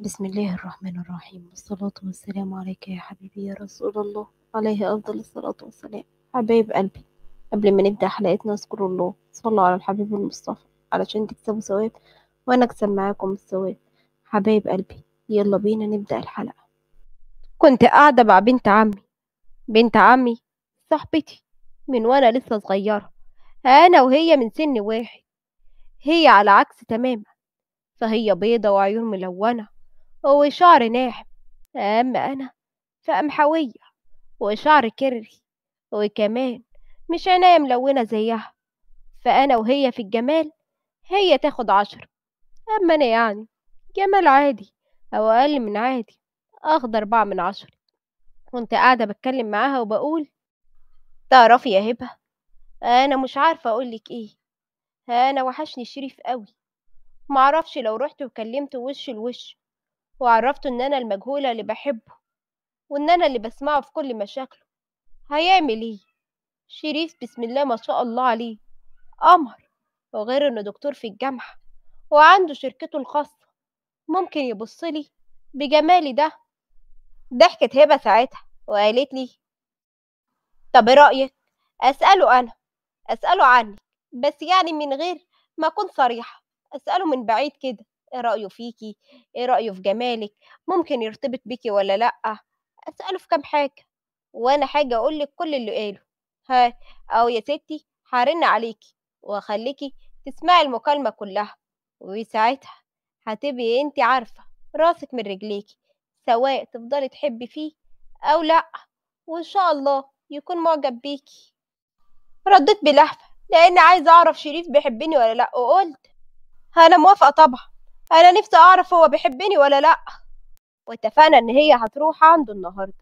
بسم الله الرحمن الرحيم والصلاة والسلام عليك يا حبيبي يا رسول الله عليه أفضل الصلاة والسلام حبايب قلبي قبل ما نبدأ حلقتنا اذكروا الله صلوا على الحبيب المصطفى علشان تكسبوا ثواب وأنا أكسب معاكم الثواب حبايب قلبي يلا بينا نبدأ الحلقة كنت قاعدة مع بنت عمي بنت عمي صاحبتي من وأنا لسه صغيرة أنا وهي من سن واحد هي على عكس تماما فهي بيضة وعيون ملونة وشعر ناعم أما أنا فقمحوية وشعر كري وكمان مش عناية ملونة زيها فأنا وهي في الجمال هي تاخد عشرة أما أنا يعني جمال عادي أو أقل من عادي أخد أربعة من عشرة كنت قاعدة بتكلم معاها وبقول تعرفي يا هبة أنا مش عارفة أقولك إيه أنا وحشني شريف قوي معرفش لو رحت وكلمته وش لوش وعرفته إن أنا المجهولة اللي بحبه وإن أنا اللي بسمعه في كل مشاكله هيعمل إيه؟ شريف بسم الله ما شاء الله عليه قمر وغير إنه دكتور في الجامعة وعنده شركته الخاصة ممكن يبصلي بجمالي ده ضحكت هبة ساعتها وقالت لي طب ايه رأيك أسأله أنا أسأله عني بس يعني من غير ما أكون صريحة أسأله من بعيد كده ايه رأيه فيكي ايه رأيه في جمالك ممكن يرتبط بيكي ولا لأ أسأله في كام حاجة وأنا حاجة أقولك كل اللي قاله ها أو يا ستي هرن عليكي وأخليكي تسمعي المكالمة كلها وساعتها هتبقي انت عارفة راسك من رجليكي سواء تفضلي تحبي فيه أو لأ وإن شاء الله يكون معجب بيكي رديت بلهفة لأن عايزة أعرف شريف بيحبني ولا لأ وقلت أنا موافقة طبعا انا نفسي اعرف هو بيحبني ولا لا واتفقنا ان هي هتروح عنده النهارده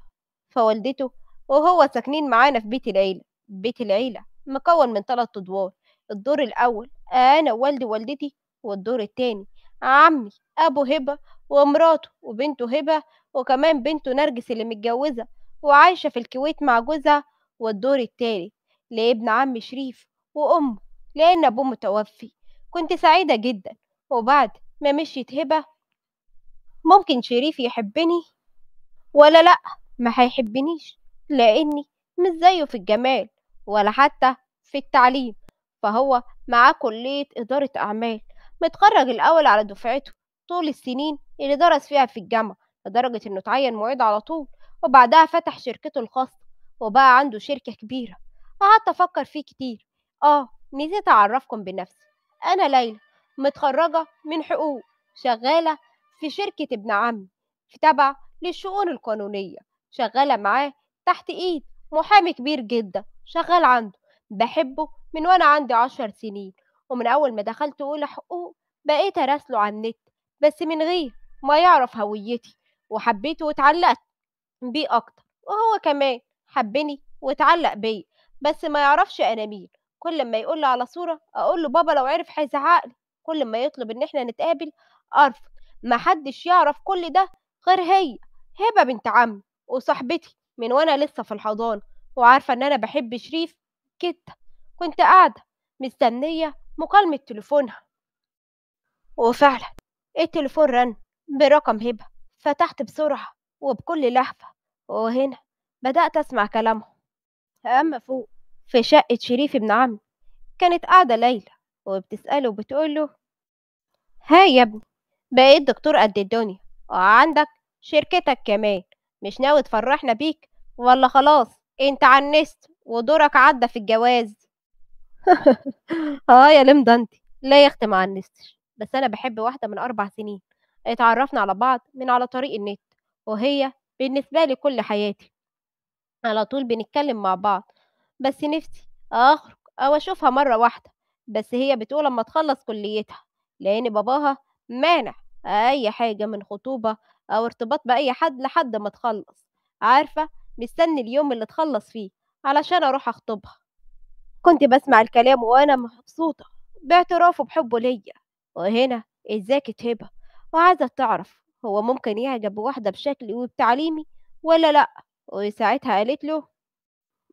فوالدته وهو ساكنين معانا في بيت العيله بيت العيله مكون من ثلاث ادوار الدور الاول انا ووالدي ووالدتي والدور التاني عمي ابو هبه ومراته وبنته هبه وكمان بنته نرجس اللي متجوزه وعايشه في الكويت مع جوزها والدور التالت لابن عمي شريف وامه لان ابوه متوفي كنت سعيده جدا وبعد ما مشيت هبة ممكن شريف يحبني ولا لأ ما هيحبنيش لأني مش زيه في الجمال ولا حتى في التعليم فهو معاه كلية إدارة أعمال متخرج الأول على دفعته طول السنين اللي درس فيها في الجامعة لدرجة إنه اتعين معيد على طول وبعدها فتح شركته الخاصة وبقى عنده شركة كبيرة قعدت أفكر فيه كتير آه نسيت أعرفكم بنفسي أنا ليلى متخرجة من حقوق شغالة في شركة ابن عمي في تبع للشؤون القانونية شغالة معاه تحت إيد محامي كبير جدا شغال عنده بحبه من وأنا عندي عشر سنين ومن أول ما دخلت أولى حقوق بقيت أراسله على النت بس من غير ما يعرف هويتي وحبيته واتعلقت بيه أكتر وهو كمان حبني واتعلق بيا بس ما يعرفش أنا مين كل ما يقول على صورة أقول له بابا لو عرف هيزعقلي كل ما يطلب ان احنا نتقابل ارفض محدش يعرف كل ده غير هي هبه بنت عمي وصاحبتي من وانا لسه في الحضانه وعارفه ان انا بحب شريف جدا كنت قاعده مستنيه مكالمه تليفونها وفعلا التليفون رن برقم هبه فتحت بسرعه وبكل لهفه وهنا بدات اسمع كلامهم اما فوق في شقه شريف ابن عمي كانت قاعده ليلى وبتسأله بتقول له ها يا ابني بقيت دكتور قد الدنيا وعندك شركتك كمان مش ناوي تفرحنا بيك ولا خلاص انت عنست ودورك عدى في الجواز اه يا لم انت لا يا اختي ما عنستش بس انا بحب واحدة من اربع سنين اتعرفنا على بعض من على طريق النت وهي بالنسبة لي كل حياتي على طول بنتكلم مع بعض بس نفسي اخرج او اشوفها مرة واحدة بس هي بتقول لما تخلص كليتها لأن باباها مانع أي حاجة من خطوبة أو ارتباط بأي حد لحد ما تخلص عارفة مستني اليوم اللي تخلص فيه علشان أروح أخطبها كنت بسمع الكلام وأنا مبسوطة باعترافه بحبه ليا وهنا ازاكت هبة وعايزة تعرف هو ممكن يعجب بواحدة بشكلي وبتعليمي ولا لأ وساعتها قالت له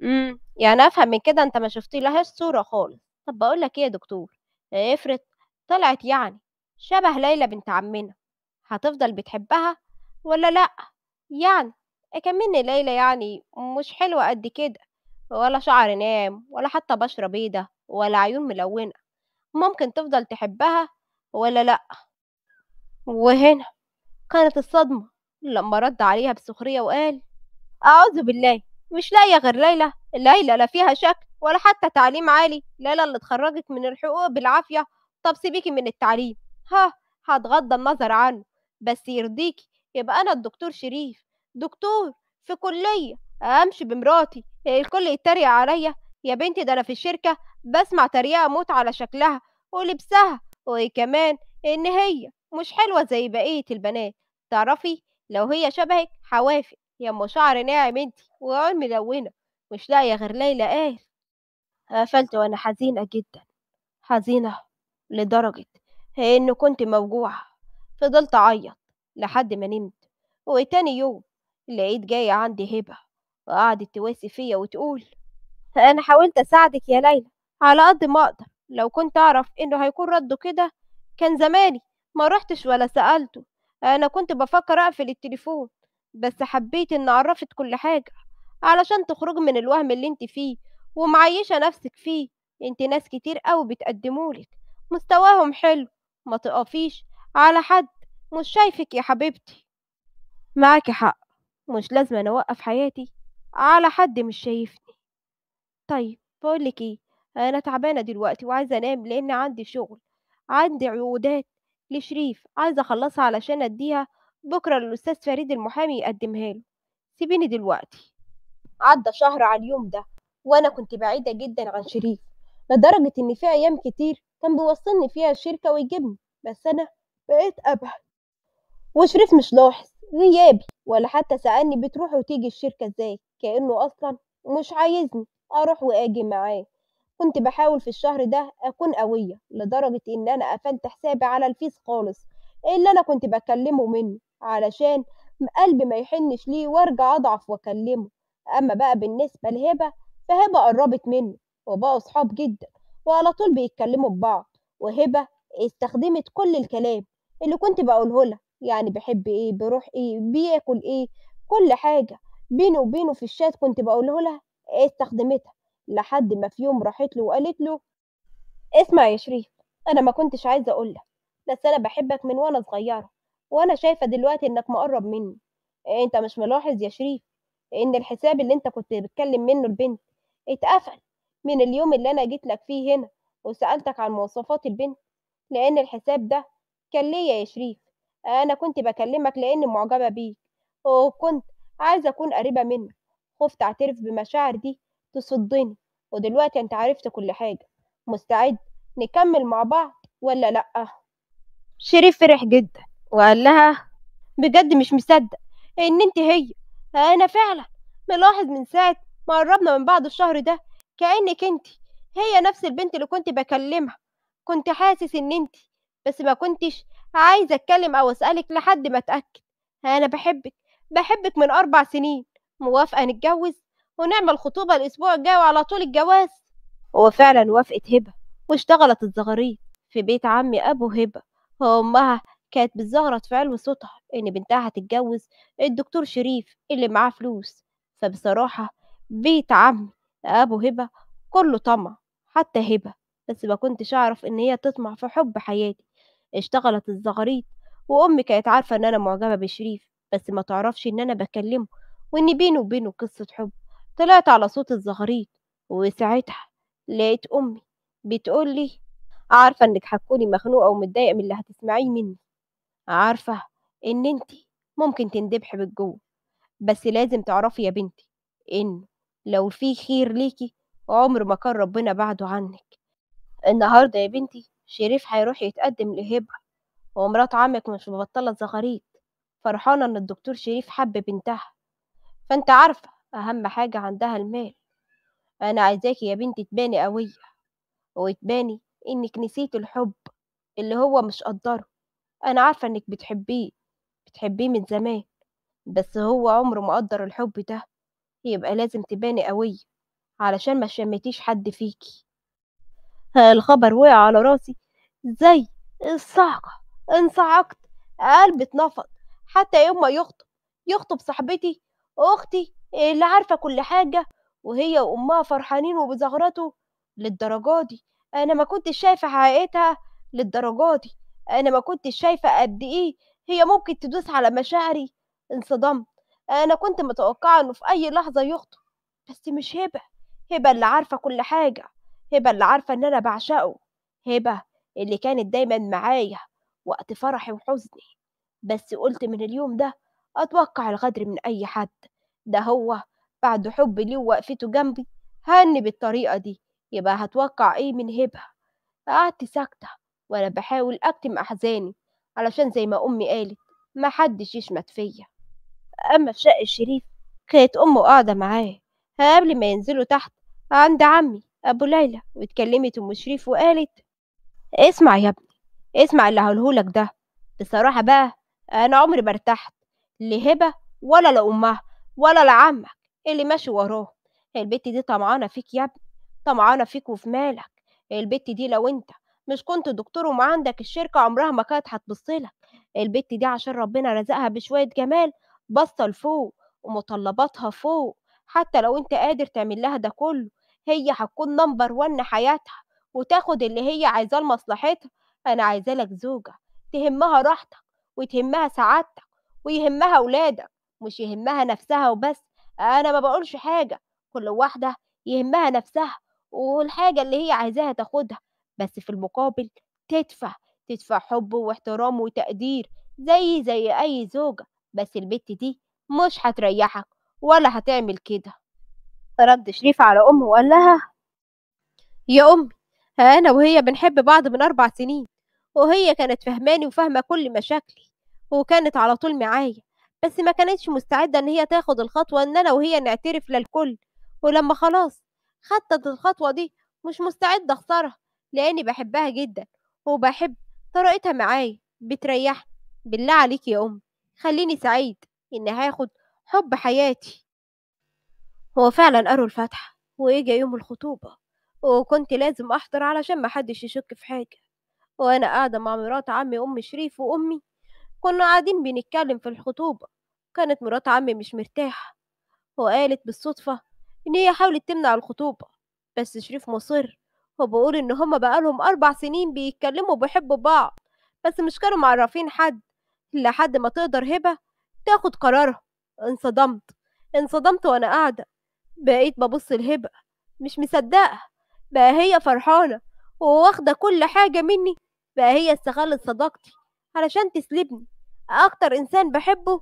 امم يعني أفهم من كده أنت ما شفتي لهاش صورة خالص طب بقول لك ايه يا دكتور افرض طلعت يعني شبه ليلى بنت عمنا هتفضل بتحبها ولا لأ يعني اكملني ليلى يعني مش حلوة قد كده ولا شعر ناعم ولا حتى بشرة بيضة ولا عيون ملونة ممكن تفضل تحبها ولا لأ وهنا كانت الصدمة لما رد عليها بسخرية وقال أعوذ بالله مش لاقية غير ليلى ليلى لا فيها شكل ولا حتى تعليم عالي ليلى اللي اتخرجت من الحقوق بالعافية طب سيبيكي من التعليم ها هتغضى النظر عنه بس يرضيكي يبقى أنا الدكتور شريف دكتور في كلية أمشي بمراتي الكل يتريق عليا يا بنتي ده أنا في الشركة بسمع تريقة موت على شكلها ولبسها وكمان إن هي مش حلوة زي بقية البنات تعرفي لو هي شبهك حوافق. أم شعر ناعم انتي وعين ملونة مش لاقية غير ليلى قال قفلت وأنا حزينة جدا حزينة لدرجة إن كنت موجوعة فضلت أعيط لحد ما نمت وتاني يوم لقيت جاية عندي هبة وقعدت تواسي فيا وتقول أنا حاولت أساعدك يا ليلى على قد ما أقدر لو كنت أعرف إنه هيكون رده كده كان زماني ما رحتش ولا سألته أنا كنت بفكر أقفل التليفون بس حبيت إن أعرفك كل حاجة علشان تخرج من الوهم اللي انت فيه ومعيشة نفسك فيه انت ناس كتير قوي بتقدمولك مستواهم حلو ما تقفيش على حد مش شايفك يا حبيبتي معاكي حق مش لازم انا اوقف حياتي على حد مش شايفني طيب بقولك ايه انا تعبانه دلوقتي وعايزه انام لان عندي شغل عندي عقودات لشريف عايزه اخلصها علشان اديها بكرة الأستاذ فريد المحامي يقدمها له سيبيني دلوقتي عدى شهر على اليوم ده وأنا كنت بعيدة جدا عن شريف لدرجة إن في أيام كتير كان بيوصلني فيها الشركة ويجيبني بس أنا بقيت أبعد وشريف مش لاحظ غيابي ولا حتى سألني بتروح وتيجي الشركة إزاي كأنه أصلا مش عايزني أروح وأجي معاه كنت بحاول في الشهر ده أكون قوية لدرجة إن أنا قفلت حسابي على الفيس خالص اللي أنا كنت بكلمه منه علشان قلبي ما يحنش ليه وارجع اضعف واكلمه اما بقى بالنسبه لهبه فهبه قربت منه وبقوا صحاب جدا وعلى طول بيتكلموا ببعض وهبه استخدمت كل الكلام اللي كنت بقوله لها يعني بحب ايه بروح ايه بياكل ايه كل حاجه بينه وبينه في الشات كنت بقوله لها استخدمتها لحد ما في يوم راحت له وقالت له اسمع يا شريف انا ما كنتش عايزه اقول لك بس انا بحبك من وانا صغيره وانا شايفه دلوقتي انك مقرب مني إيه، انت مش ملاحظ يا شريف ان الحساب اللي انت كنت بتكلم منه البنت اتقفل من اليوم اللي انا جيت لك فيه هنا وسالتك عن مواصفات البنت لان الحساب ده كان ليا يا شريف انا كنت بكلمك لاني معجبه بيك وكنت عايزه اكون قريبه منك خفت اعترف بمشاعر دي تصدني ودلوقتي انت عرفت كل حاجه مستعد نكمل مع بعض ولا لا شريف فرح جدا وقال لها بجد مش مصدق ان انت هي انا فعلا ملاحظ من ساعه ما قربنا من بعض الشهر ده كانك انت هي نفس البنت اللي كنت بكلمها كنت حاسس ان انت بس ما كنتش عايزه اتكلم او اسالك لحد ما اتاكد انا بحبك بحبك من اربع سنين موافقه نتجوز ونعمل خطوبه الاسبوع الجاي وعلى طول الجواز وفعلا وافقت هبه واشتغلت الزغاريد في بيت عمي ابو هبه وامها كانت بتزغرط في علو صوتها إن بنتها هتتجوز الدكتور شريف اللي معاه فلوس فبصراحة بيت عمي أبو هبة كله طمع حتى هبة بس ما كنتش أعرف إن هي تطمع في حب حياتي اشتغلت الزغاريط وأمي كانت عارفة إن أنا معجبة بشريف بس ما تعرفش إن أنا بكلمه وإن بيني وبينه قصة حب طلعت على صوت الزغاريط وساعتها لقيت أمي بتقول لي عارفة إنك هتكوني مخنوقة ومتضايقة من اللي هتسمعيه مني عارفة إن انتي ممكن تندبح بالجوه بس لازم تعرفي يا بنتي إن لو في خير ليكي عمر ما كان ربنا بعده عنك النهاردة يا بنتي شريف هيروح يتقدم لهبة ومرات عمك مش مبطلة الزغاريد فرحانة إن الدكتور شريف حب بنتها فأنت عارفة أهم حاجة عندها المال أنا عايزاكي يا بنتي تباني قوية وتباني إنك نسيتي الحب اللي هو مش قدره انا عارفه انك بتحبيه بتحبيه من زمان بس هو عمره ما قدر الحب ده يبقى لازم تباني قوية علشان ما شمتيش حد فيكي الخبر وقع على راسي زي الصعقة انصعقت قلبي اتنفض حتى يوم ما يخطب يخطب صاحبتي أختي اللي عارفة كل حاجة وهي وأمها فرحانين وبزغرته للدرجة دي أنا ما كنتش شايفة حقيقتها للدرجة دي انا ما كنتش شايفه قد ايه هي ممكن تدوس على مشاعري انصدمت انا كنت متوقعه انه في اي لحظه يخطب بس مش هبه هبه اللي عارفه كل حاجه هبه اللي عارفه ان انا بعشقه هبه اللي كانت دايما معايا وقت فرحي وحزني بس قلت من اليوم ده اتوقع الغدر من اي حد ده هو بعد حبي ليه ووقفته جنبي هني بالطريقه دي يبقى هتوقع ايه من هبه قعدت ساكته وأنا بحاول أكتم أحزاني علشان زي ما أمي قالت محدش يشمت فيا أما في شقة الشريف كانت أمه قاعدة معاه قبل ما ينزلوا تحت عند عمي أبو ليلى واتكلمت أم شريف وقالت اسمع يا ابني اسمع اللي هقولهولك ده بصراحة بقى أنا عمري ما ارتحت لهبة ولا لأمها ولا لعمك اللي ماشي وراه البت دي طمعانة فيك يا ابني طمعانة فيك وفي مالك البت دي لو انت مش كنت دكتور وما عندك الشركة عمرها ما كانت هتبصلك البت دي عشان ربنا رزقها بشوية جمال باصة لفوق ومطلباتها فوق حتى لو انت قادر تعمل لها ده كله هي هتكون نمبر ون حياتها وتاخد اللي هي عايزاه لمصلحتها انا عايزالك زوجة تهمها راحتك وتهمها سعادتك ويهمها ولادك مش يهمها نفسها وبس انا ما بقولش حاجة كل واحدة يهمها نفسها والحاجة اللي هي عايزاها تاخدها بس في المقابل تدفع تدفع حب واحترام وتقدير زي زي أي زوجة بس البت دي مش هتريحك ولا هتعمل كده رد شريف على أمه وقال لها يا أمي أنا وهي بنحب بعض من أربع سنين وهي كانت فهماني وفاهمة كل مشاكلي وكانت على طول معايا بس ما كانتش مستعدة إن هي تاخد الخطوة إن أنا وهي نعترف للكل ولما خلاص خدت الخطوة دي مش مستعدة أخسرها لأني بحبها جدا وبحب طريقتها معايا بتريحني بالله عليك يا أم خليني سعيد إني هاخد حب حياتي هو فعلا قروا الفاتحة وإجا يوم الخطوبة وكنت لازم أحضر علشان محدش يشك في حاجة وأنا قاعدة مع مرات عمي أم شريف وأمي كنا قاعدين بنتكلم في الخطوبة كانت مرات عمي مش مرتاحة وقالت بالصدفة إن هي حاولت تمنع الخطوبة بس شريف مصر وبقول إن هما بقالهم أربع سنين بيتكلموا بيحبوا بعض بس مش كانوا معرفين حد لحد ما تقدر هبة تاخد قرارها انصدمت انصدمت وأنا قاعدة بقيت ببص لهبة مش مصدقة بقى هي فرحانة وواخدة كل حاجة مني بقى هي استغلت صداقتي علشان تسلبني أكتر إنسان بحبه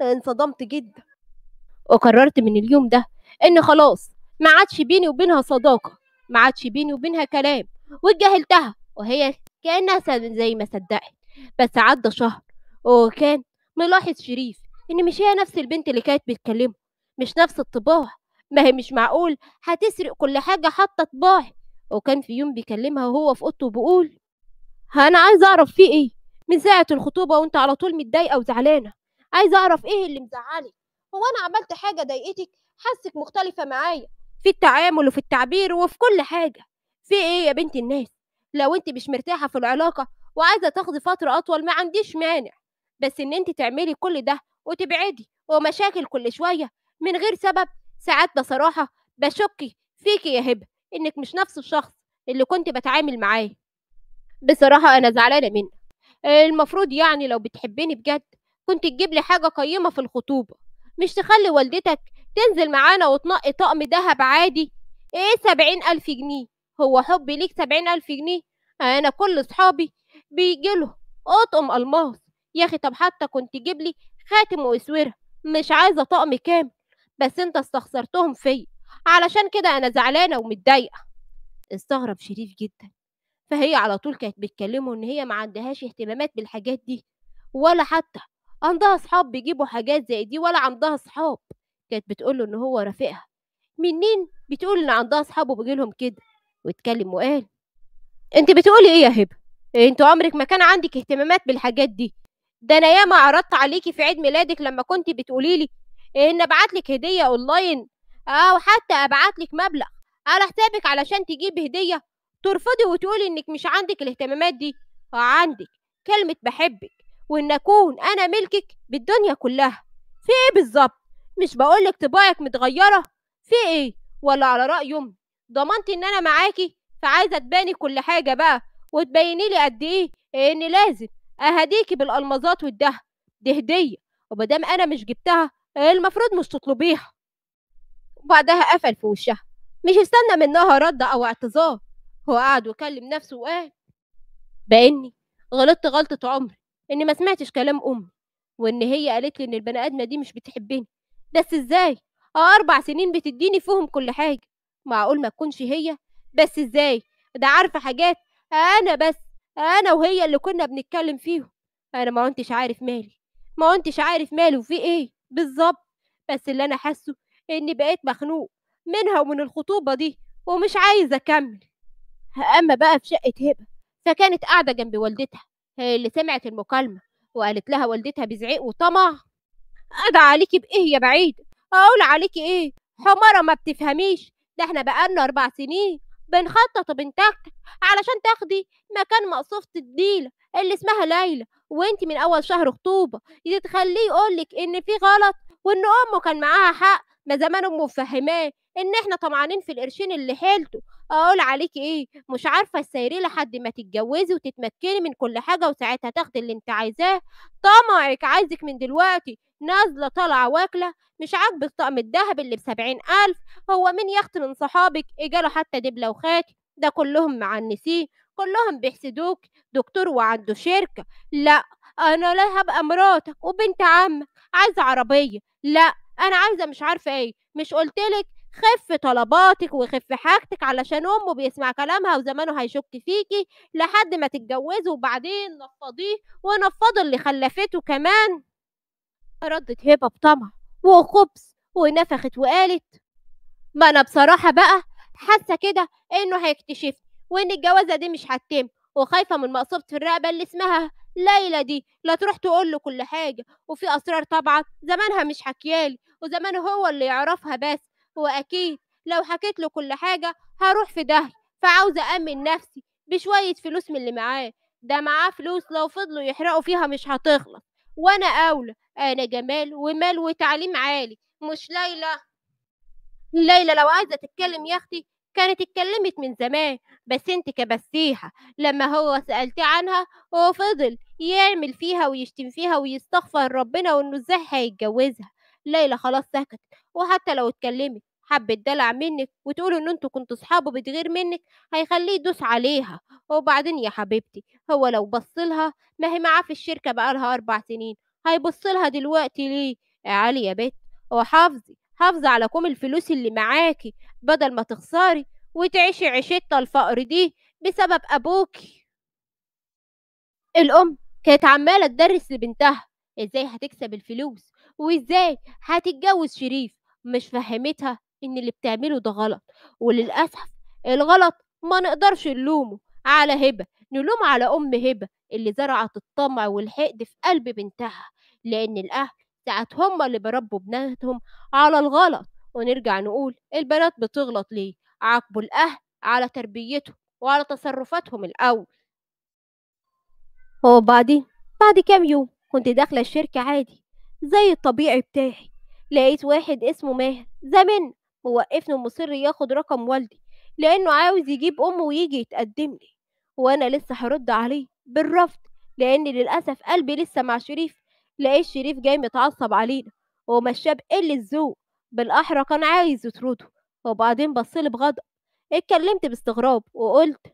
انصدمت جدا وقررت من اليوم ده إن خلاص ما عادش بيني وبينها صداقة ما عادش بيني وبينها كلام واتجاهلتها وهي كأنها زي ما صدقت بس عدى شهر وكان ملاحظ شريف إن مش هي نفس البنت اللي كانت بتكلمه مش نفس الطباع ما هي مش معقول هتسرق كل حاجة حتى طباعي وكان في يوم بيكلمها وهو في أوضته بيقول أنا عايز أعرف فيه إيه من ساعة الخطوبة وأنت على طول متضايقة وزعلانة عايز أعرف إيه اللي مزعلك هو أنا عملت حاجة ضايقتك حاسك مختلفة معايا في التعامل وفي التعبير وفي كل حاجة في ايه يا بنت الناس لو انت مش مرتاحة في العلاقة وعايزة تاخدي فترة أطول ما عنديش مانع بس ان انت تعملي كل ده وتبعدي ومشاكل كل شوية من غير سبب ساعات بصراحة بشك فيكي يا هبة انك مش نفس الشخص اللي كنت بتعامل معاه بصراحة انا زعلانة منك المفروض يعني لو بتحبيني بجد كنت تجيب لي حاجة قيمة في الخطوبة مش تخلي والدتك تنزل معانا وتنقي طقم دهب عادي ايه سبعين ألف جنيه هو حبي ليك سبعين ألف جنيه أنا كل صحابي بيجيله أطقم ألماس يا أخي طب حتى كنت جيب لي خاتم وإسورة مش عايزة طقم كامل بس انت استخسرتهم فيا علشان كده أنا زعلانة ومتضايقة استغرب شريف جدا فهي على طول كانت بتكلمه إن هي ما عندهاش اهتمامات بالحاجات دي ولا حتى عندها صحاب بيجيبوا حاجات زي دي ولا عندها صحاب كانت بتقول له إن هو رافقها منين بتقول إن عندها أصحاب وبيجي لهم كده واتكلم وقال أنت بتقولي إيه يا هبة؟ أنت عمرك ما كان عندك اهتمامات بالحاجات دي ده أنا ياما عرضت عليكي في عيد ميلادك لما كنت بتقولي لي إن أبعتلك هدية أونلاين أو حتى أبعتلك مبلغ على حسابك علشان تجيبي هدية ترفضي وتقولي إنك مش عندك الاهتمامات دي عندك كلمة بحبك وإن أكون أنا ملكك بالدنيا كلها في إيه بالظبط مش بقولك طباعك متغيرة في ايه ولا على رأي امي ضمنتي ان انا معاكي فعايزة تباني كل حاجة بقى وتبيني لي قد ايه ان لازم اهديكي بالألمازات والدهب دي هدية ومادام انا مش جبتها المفروض مش تطلبيها وبعدها قفل في وشها مش استنى منها رد او اعتذار هو قعد وكلم نفسه وقال باني غلطت غلطة عمري اني ما سمعتش كلام امي وان هي قالت لي ان البني ادمه دي مش بتحبني بس ازاي اربع سنين بتديني فيهم كل حاجه معقول ما تكونش هي بس ازاي ده عارفه حاجات انا بس انا وهي اللي كنا بنتكلم فيهم انا ما كنتش عارف مالي ما كنتش عارف مالي وفي ايه بالظبط بس اللي انا حاسه اني بقيت مخنوق منها ومن الخطوبه دي ومش عايزه اكمل اما بقى في شقه هبه فكانت قاعده جنب والدتها هي اللي سمعت المكالمه وقالت لها والدتها بزعيق وطمع أدعى عليكي بإيه يا بعيد أقول عليكي إيه حمارة ما بتفهميش ده احنا بقالنا أربع سنين بنخطط وبنتكتك علشان تاخدي مكان مقصوفة الديل اللي اسمها ليلى وانت من أول شهر خطوبة تخليه يقولك إن في غلط وإن أمه كان معاها حق ما زمان أمه مفهماه إن احنا طمعانين في القرشين اللي حيلته اقول عليكي ايه مش عارفه تسيري لحد ما تتجوزي وتتمكني من كل حاجه وساعتها تاخدي اللي انت عايزاه طمعك عايزك من دلوقتي نازلة طالعة واكلة مش عاجبك الطقم الدهب اللي بسبعين ألف هو مين يخت من صحابك إجاله حتى دبلة وخات ده كلهم معنسيه كلهم بيحسدوك دكتور وعنده شركة لا أنا لا هبقى مراتك وبنت عمك عايزة عربية لا أنا عايزة مش عارفة إيه مش قلتلك خف طلباتك وخف حاجتك علشان امه بيسمع كلامها وزمانه هيشك فيكي لحد ما تتجوزي وبعدين نفضيه ونفض اللي خلفته كمان ردت هبة بطمع وخبز ونفخت وقالت ما أنا بصراحة بقى حاسة كده إنه هيكتشفني وإن الجوازة دي مش هتتم وخايفة من مقصوبة الرقبة اللي اسمها ليلى دي لا تروح تقول له كل حاجة وفي أسرار طبعا زمانها مش حكيالي وزمان هو اللي يعرفها بس وأكيد لو حكيت له كل حاجة هروح في دهر فعاوزة أأمن نفسي بشوية فلوس من اللي معاه ده معاه فلوس لو فضلوا يحرقوا فيها مش هتخلص وأنا أولى انا آه، جمال ومال وتعليم عالي مش ليلى ليلى لو عايزه تتكلم يا اختي كانت اتكلمت من زمان بس انت كبسيحه لما هو سألتي عنها وفضل يعمل فيها ويشتم فيها ويستغفر ربنا وانه ازاي هيتجوزها ليلى خلاص سكت وحتى لو اتكلمت حب دلع منك وتقول ان انتوا كنتوا صحابه بتغير منك هيخليه يدوس عليها وبعدين يا حبيبتي هو لو بصلها ما هي معاه في الشركة بقالها اربع سنين هيبص لها دلوقتي ليه يا علي يا بت هو حافظي على كوم الفلوس اللي معاكي بدل ما تخسري وتعيشي عيشتة الفقر دي بسبب أبوكي الأم كانت عمالة تدرس لبنتها ازاي هتكسب الفلوس وازاي هتتجوز شريف مش فهمتها ان اللي بتعمله ده غلط وللأسف الغلط ما نقدرش نلومه على هبة نلوم على أم هبة اللي زرعت الطمع والحقد في قلب بنتها لأن الأهل ساعات هما اللي بربوا بناتهم على الغلط ونرجع نقول البنات بتغلط ليه عاقبوا الأهل على تربيتهم وعلى تصرفاتهم الأول وبعدين بعد كام يوم كنت داخلة الشركة عادي زي الطبيعي بتاعي لقيت واحد اسمه ماهر زمان موقفني ومصر ياخد رقم والدي لأنه عاوز يجيب أمه ويجي يتقدم لي وأنا لسه هرد عليه بالرفض لأن للأسف قلبي لسه مع شريف تلاقي الشريف جاي متعصب علينا ومشاه بقل الذوق بالأحرى كان عايز يطرده وبعدين بصلي بغضب اتكلمت باستغراب وقلت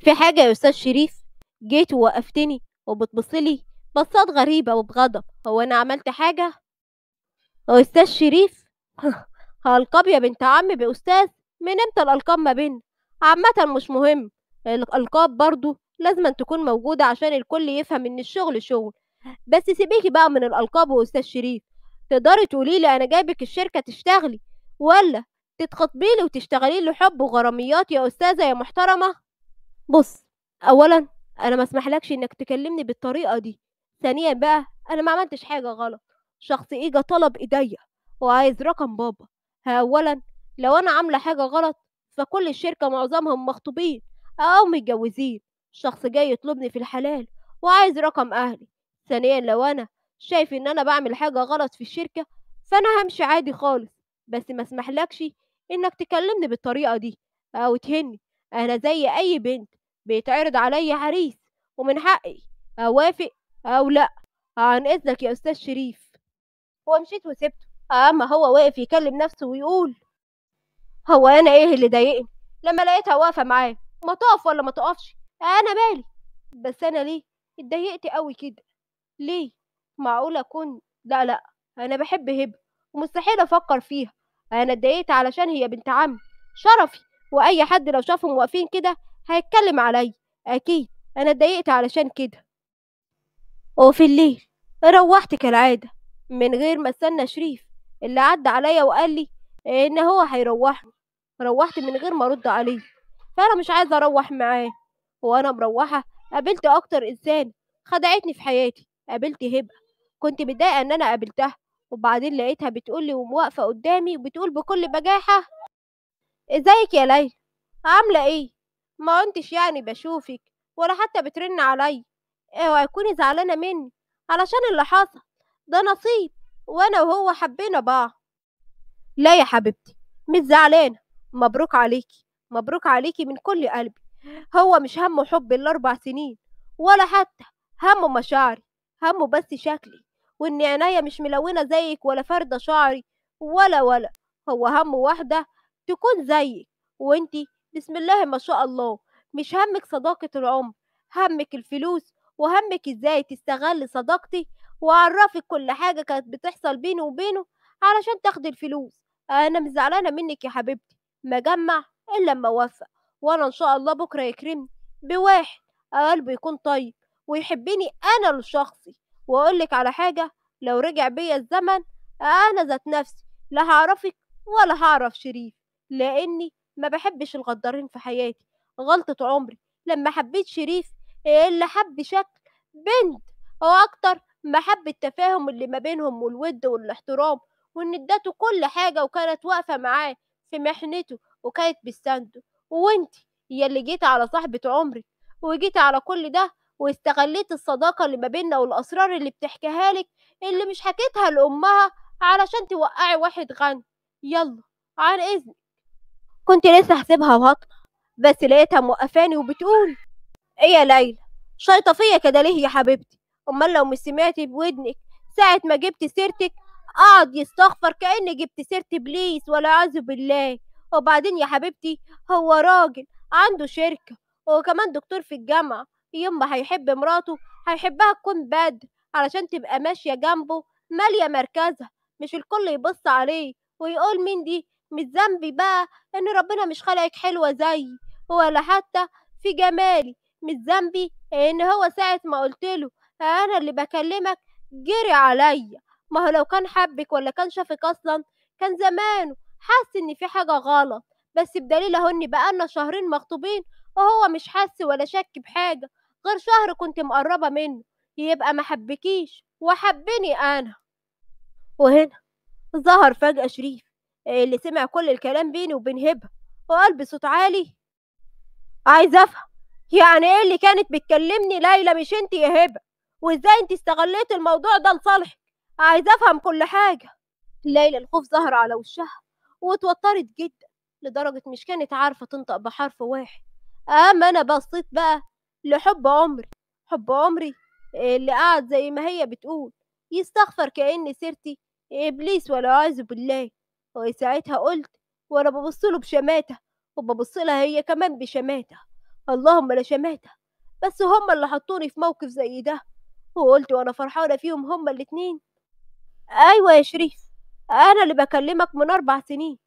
في حاجة يا أستاذ شريف جيت ووقفتني وبتبصلي بصات غريبة وبغضب هو أنا عملت حاجة؟ أستاذ شريف ألقاب يا بنت عمي بأستاذ من امتى الألقاب ما بينا؟ عامة مش مهم الألقاب برضو لازم تكون موجودة عشان الكل يفهم إن الشغل شغل بس سيبيكي بقى من الألقاب وأستاذ شريف تقدري تقولي لي أنا جايبك الشركة تشتغلي ولا تتخطبي لي وتشتغلي له حب وغراميات يا أستاذة يا محترمة بص أولا أنا ما اسمحلكش إنك تكلمني بالطريقة دي ثانيا بقى أنا ما عملتش حاجة غلط شخص إيجا طلب إيديا وعايز رقم بابا أولا لو أنا عاملة حاجة غلط فكل الشركة معظمهم مخطوبين أو متجوزين شخص جاي يطلبني في الحلال وعايز رقم أهلي ثانيا لو انا شايف ان انا بعمل حاجة غلط في الشركة فانا همشي عادي خالص بس ما اسمحلكش انك تكلمني بالطريقة دي او تهني انا زي اي بنت بيتعرض عليا عريس ومن حقي اوافق او لا عن اذنك يا استاذ شريف ومشيت وسبته اما هو واقف يكلم نفسه ويقول هو انا ايه اللي ضايقني لما لقيتها واقفه معاه ما تقف ولا ما تقفش انا بالي بس انا ليه اتضايقت قوي كده ليه معقول اكون لا لا انا بحب هبه ومستحيل افكر فيها انا اتضايقت علشان هي بنت عمي شرفي واي حد لو شافهم واقفين كده هيتكلم عليا اكيد انا اتضايقت علشان كده وفي الليل روحت كالعاده من غير ما استنى شريف اللي عدى عليا وقال لي ان هو هيروحني روحت من غير ما ارد عليه فانا مش عايزه اروح معاه وانا مروحه قابلت اكتر انسان خدعتني في حياتي قابلت هبة كنت متضايقة إن أنا قابلتها وبعدين لقيتها بتقولي وواقفة قدامي وبتقول بكل بجاحة ازيك يا ليلى عاملة ايه ما كنتش يعني بشوفك ولا حتى بترن عليا اوعي تكوني زعلانة مني علشان اللي حصل ده نصيب وانا وهو حبينا بعض لا يا حبيبتي مش زعلانة مبروك عليكي مبروك عليكي من كل قلبي هو مش همه حب الاربع سنين ولا حتى همه مشاعري همه بس شكلي وإن عينيا مش ملونة زيك ولا فردة شعري ولا ولا هو همه واحدة تكون زيك وإنتي بسم الله ما شاء الله مش همك صداقة العمر همك الفلوس وهمك إزاي تستغل صداقتي وأعرفك كل حاجة كانت بتحصل بيني وبينه علشان تاخدي الفلوس أنا مش زعلانة منك يا حبيبتي مجمع إلا ما أوفق وأنا إن شاء الله بكرة يكرمني بواحد قلبه يكون طيب ويحبني أنا لشخصي وأقول لك على حاجة لو رجع بيا الزمن أنا ذات نفسي لا هعرفك ولا هعرف شريف لأني ما بحبش الغدارين في حياتي غلطة عمري لما حبيت شريف اللي حب شكل بنت او أكتر ما حب التفاهم اللي ما بينهم والود والاحترام وإن ادته كل حاجة وكانت واقفة معاه في محنته وكانت بتسانده وانتي يا اللي جيت على صاحبة عمري وجيت على كل ده واستغليت الصداقة اللي ما بيننا والأسرار اللي بتحكيها لك اللي مش حكيتها لأمها علشان توقعي واحد غني يلا عن إذنك كنت لسه هسيبها وهطلع بس لقيتها موقفاني وبتقول ايه يا ليلى شايطه فيا كده ليه يا حبيبتي امال لو مش سمعتي بودنك ساعه ما جبت سيرتك اقعد يستغفر كاني جبت سيرت ابليس أعوذ بالله وبعدين يا حبيبتي هو راجل عنده شركه وكمان دكتور في الجامعه يما هيحب مراته هيحبها تكون باد علشان تبقى ماشية جنبه مالية مركزها مش الكل يبص عليه ويقول مين دي مش ذنبي بقى ان ربنا مش خلقك حلوة زيي ولا حتى في جمالي مش ذنبي ان هو ساعة ما قلتله انا اللي بكلمك جري عليا ما هو لو كان حبك ولا كان شافك اصلا كان زمانه حاس ان في حاجة غلط بس بدليل اهو ان بقالنا شهرين مخطوبين وهو مش حاس ولا شك بحاجة غير شهر كنت مقربة منه يبقى ما حبكيش وحبني أنا وهنا ظهر فجأة شريف اللي سمع كل الكلام بيني وبين هبة وقال بصوت عالي عايز أفهم يعني إيه اللي كانت بتكلمني ليلى مش أنت يا هبة وإزاي أنت استغليت الموضوع ده لصالحك عايز أفهم كل حاجة ليلى الخوف ظهر على وشها واتوترت جدا لدرجة مش كانت عارفة تنطق بحرف واحد أما أنا بصيت بقى لحب عمري حب عمري آه، اللي قعد زي ما هي بتقول يستغفر كأن سيرتي إبليس ولا أعوذ بالله وساعتها قلت وأنا ببصله بشماتة وببصلها هي كمان بشماتة اللهم لا شماتة بس هما اللي حطوني في موقف زي ده وقلت وأنا فرحانة فيهم هما الاتنين أيوة يا شريف أنا اللي بكلمك من أربع سنين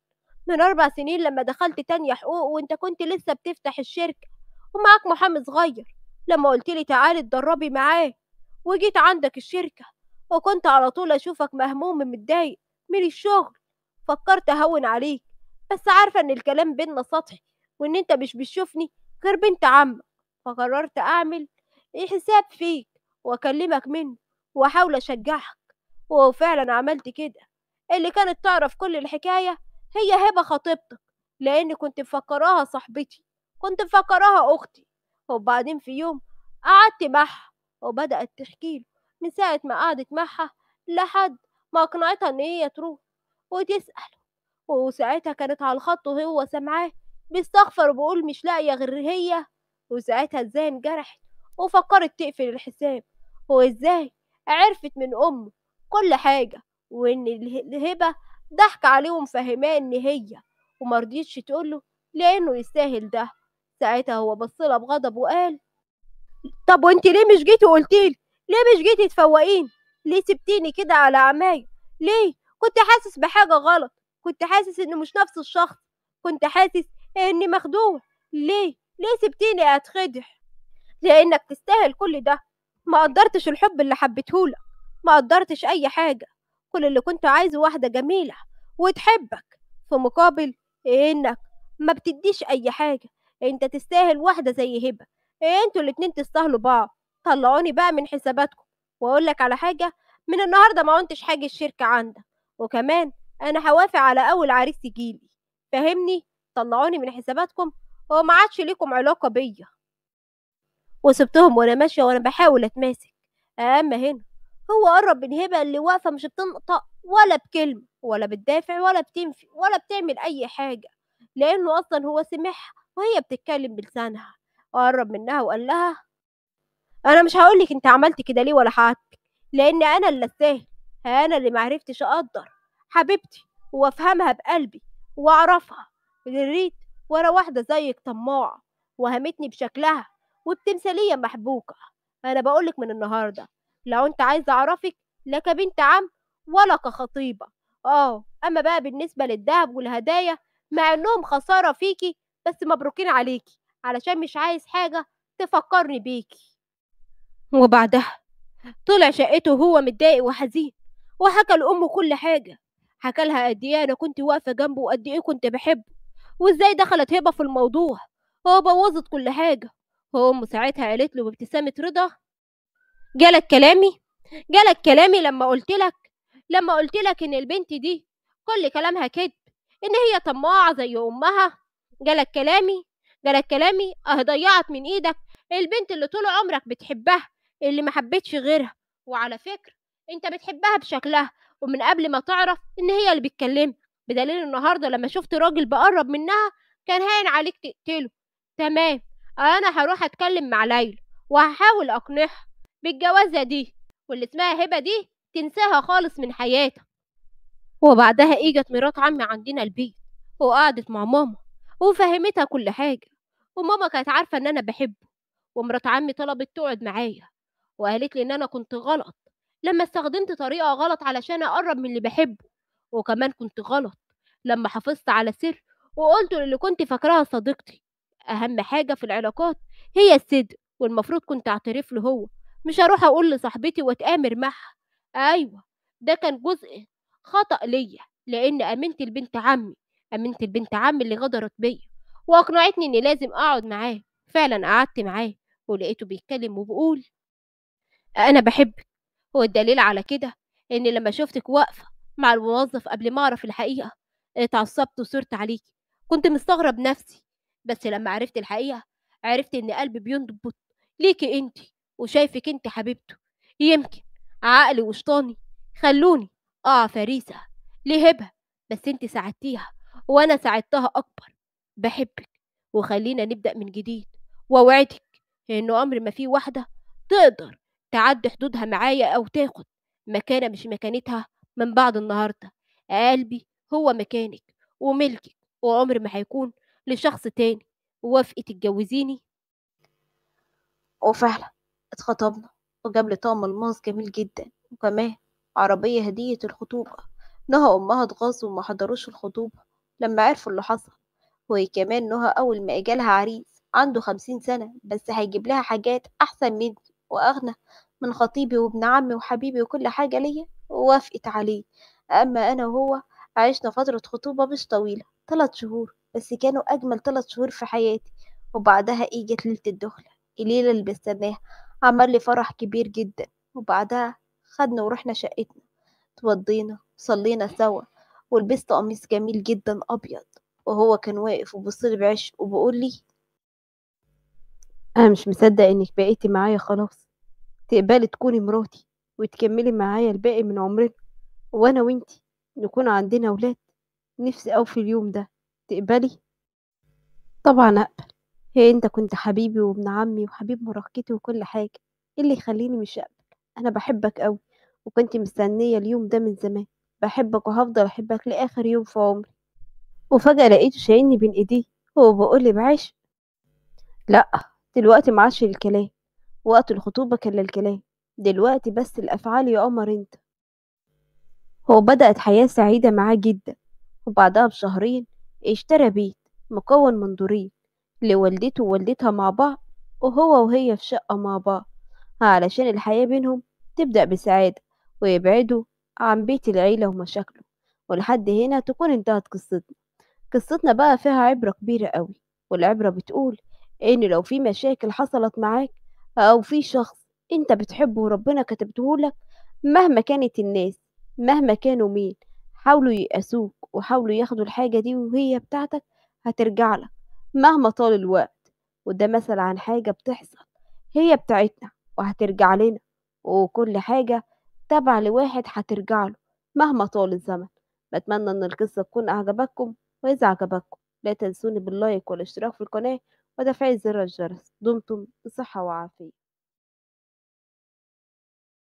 من أربع سنين لما دخلت تانية حقوق وأنت كنت لسه بتفتح الشركة ومعاك محامي صغير لما قلتلي تعالي اتدربي معاه وجيت عندك الشركة وكنت على طول أشوفك مهموم ومتضايق من الشغل فكرت أهون عليك بس عارفة إن الكلام بينا سطحي وإن أنت مش بتشوفني غير بنت عمك فقررت أعمل حساب فيك وأكلمك منه وأحاول أشجعك وفعلا عملت كده اللي كانت تعرف كل الحكاية هي هبة خطيبتك لأن كنت مفكراها صاحبتي كنت مفكراها أختي وبعدين في يوم قعدت معها وبدأت تحكيله من ساعة ما قعدت معها لحد ما أقنعتها إن هي تروح وتسأله وساعتها كانت على الخط وهو سامعاه بيستغفر وبيقول مش لاقية غير هي وساعتها ازاي انجرحت وفكرت تقفل الحساب وازاي عرفت من أمه كل حاجة وإن الهبة ضحك عليه ومفهماه إن هي ومرضيتش تقوله لأنه يستاهل ده ساعتها هو بصلها بغضب وقال طب وانت ليه مش جيتي وقلتيلي ليه مش جيتي تفوقيني ليه سبتيني كده على عماية ليه كنت حاسس بحاجة غلط كنت حاسس اني مش نفس الشخص كنت حاسس اني مخدوع ليه ليه سبتيني اتخدع لانك تستاهل كل ده ما قدرتش الحب اللي حبيتهولك ما قدرتش اي حاجة كل اللي كنت عايزه واحدة جميلة وتحبك في مقابل انك ما بتديش اي حاجة انت تستاهل واحدة زي هبة انتوا الاتنين تستاهلوا بعض طلعوني بقى من حساباتكم واقول لك على حاجة من النهاردة ما عدتش حاجة الشركة عندك وكمان انا هوافق على اول عريس يجيلي فاهمني طلعوني من حساباتكم وما عادش ليكم علاقة بيا وسبتهم وانا ماشية وانا بحاول اتماسك اما هنا هو قرب من هبة اللي واقفة مش بتنطق ولا بكلمة ولا بتدافع ولا بتنفي ولا بتعمل أي حاجة لأنه أصلا هو سمعها وهي بتتكلم بلسانها وقرب منها وقال لها انا مش هقولك انت عملت كده ليه ولا حاجه لان انا اللي استاهل انا اللي معرفتش اقدر حبيبتي وافهمها بقلبي واعرفها جريت ورا واحده زيك طماعه وهمتني بشكلها وبتمثاليه محبوكه انا بقولك من النهارده لو انت عايزه اعرفك لا كبنت عم ولا كخطيبه اه اما بقى بالنسبه للذهب والهدايا مع انهم خساره فيكي بس مبروكين عليكي علشان مش عايز حاجة تفكرني بيكي وبعدها طلع شقته وهو متضايق وحزين وحكى لأمه كل حاجة حكى لها قد إيه أنا كنت واقفة جنبه وقد إيه كنت بحبه وإزاي دخلت هبة في الموضوع وبوظت كل حاجة وأمه ساعتها قالت له بابتسامة رضا جالك كلامي جالك كلامي لما قلت لك لما قلت لك إن البنت دي كل كلامها كدب إن هي طماعة زي أمها جالك كلامي جالك كلامي اه ضيعت من ايدك البنت اللي طول عمرك بتحبها اللي ما حبيتش غيرها وعلى فكرة انت بتحبها بشكلها ومن قبل ما تعرف ان هي اللي بتكلمك بدليل النهارده لما شفت راجل بقرب منها كان هاين عليك تقتله تمام انا هروح اتكلم مع ليلى وهحاول اقنعها بالجوازة دي واللي اسمها هبة دي تنساها خالص من حياتها وبعدها اجت مرات عمي عندنا البيت وقعدت مع ماما وفهمتها كل حاجة وماما كانت عارفة إن أنا بحبه ومرات عمي طلبت تقعد معايا وقالت لي إن أنا كنت غلط لما استخدمت طريقة غلط علشان أقرب من اللي بحبه وكمان كنت غلط لما حافظت على سر وقلت للي كنت فاكراها صديقتي أهم حاجة في العلاقات هي الصدق والمفروض كنت أعترف له هو مش هروح أقول لصاحبتي وأتآمر معها أيوة ده كان جزء خطأ ليا لأن أمنت لبنت عمي أمنت البنت عم اللي غدرت بيا وأقنعتني إني لازم أقعد معاه فعلا قعدت معاه ولقيته بيتكلم وبيقول أنا بحبك والدليل على كده إني لما شفتك واقفة مع الموظف قبل ما أعرف الحقيقة اتعصبت وصرت عليكي كنت مستغرب نفسي بس لما عرفت الحقيقة عرفت إن قلبي بينضبط ليكي أنت وشايفك أنت حبيبته يمكن عقلي وشطاني خلوني أقع فريسة لهبة بس أنت ساعدتيها وأنا ساعدتها أكبر بحبك وخلينا نبدأ من جديد وأوعدك إنه أمر ما فيه واحدة تقدر تعدي حدودها معايا أو تاخد مكانة مش مكانتها من بعد النهاردة قلبي هو مكانك وملكك وعمر ما هيكون لشخص تاني وافقي تتجوزيني وفعلا اتخطبنا وجاب لي طقم الماس جميل جدا وكمان عربية هدية الخطوبة نهى أمها تغاظ وما حضروش الخطوبة لما عرفوا اللي حصل وكمان نهى أول ما إجالها عريس عنده خمسين سنة بس هيجيب لها حاجات أحسن مني وأغنى من خطيبي وابن عمي وحبيبي وكل حاجة ليا ووافقت عليه أما أنا وهو عشنا فترة خطوبة مش طويلة ثلاث شهور بس كانوا أجمل ثلاث شهور في حياتي وبعدها إجت ليلة الدخلة الليلة اللي بستناها عمل لي فرح كبير جدا وبعدها خدنا ورحنا شقتنا اتوضينا وصلينا سوا ولبست قميص جميل جدا أبيض وهو كان واقف وبصلي بعشق وبقول لي أنا مش مصدق إنك بقيتي معايا خلاص تقبلي تكوني مراتي وتكملي معايا الباقي من عمرنا وأنا وإنتي نكون عندنا أولاد نفسي أوي في اليوم ده تقبلي طبعا أقبل هي أنت كنت حبيبي وابن عمي وحبيب مراهقتي وكل حاجة إيه اللي يخليني مش أقبل أنا بحبك أوي وكنت مستنية اليوم ده من زمان بحبك وهفضل أحبك لآخر يوم في عمري وفجأة لقيته شايلني بين إيديه بقول لي بعيش لأ دلوقتي معادش الكلام وقت الخطوبة كان للكلام دلوقتي بس الأفعال يا عمر أنت هو بدأت حياة سعيدة معاه جدا وبعدها بشهرين اشترى بيت مكون من دورين لوالدته ووالدتها مع بعض وهو وهي في شقة مع بعض علشان الحياة بينهم تبدأ بسعادة ويبعدوا عن بيت العيلة ومشاكله ولحد هنا تكون انتهت قصتنا قصتنا بقى فيها عبرة كبيرة قوي والعبرة بتقول إن لو في مشاكل حصلت معاك أو في شخص أنت بتحبه وربنا لك مهما كانت الناس مهما كانوا مين حاولوا يقاسوك وحاولوا ياخدوا الحاجة دي وهي بتاعتك هترجع لك مهما طال الوقت وده مثل عن حاجة بتحصل هي بتاعتنا وهترجع لنا وكل حاجة تابع لواحد هترجع له مهما طال الزمن بتمنى ان القصة تكون اعجبتكم واذا عجبتكم لا تنسوني باللايك والاشتراك في القناة وتفعيل زر الجرس دمتم بصحة وعافية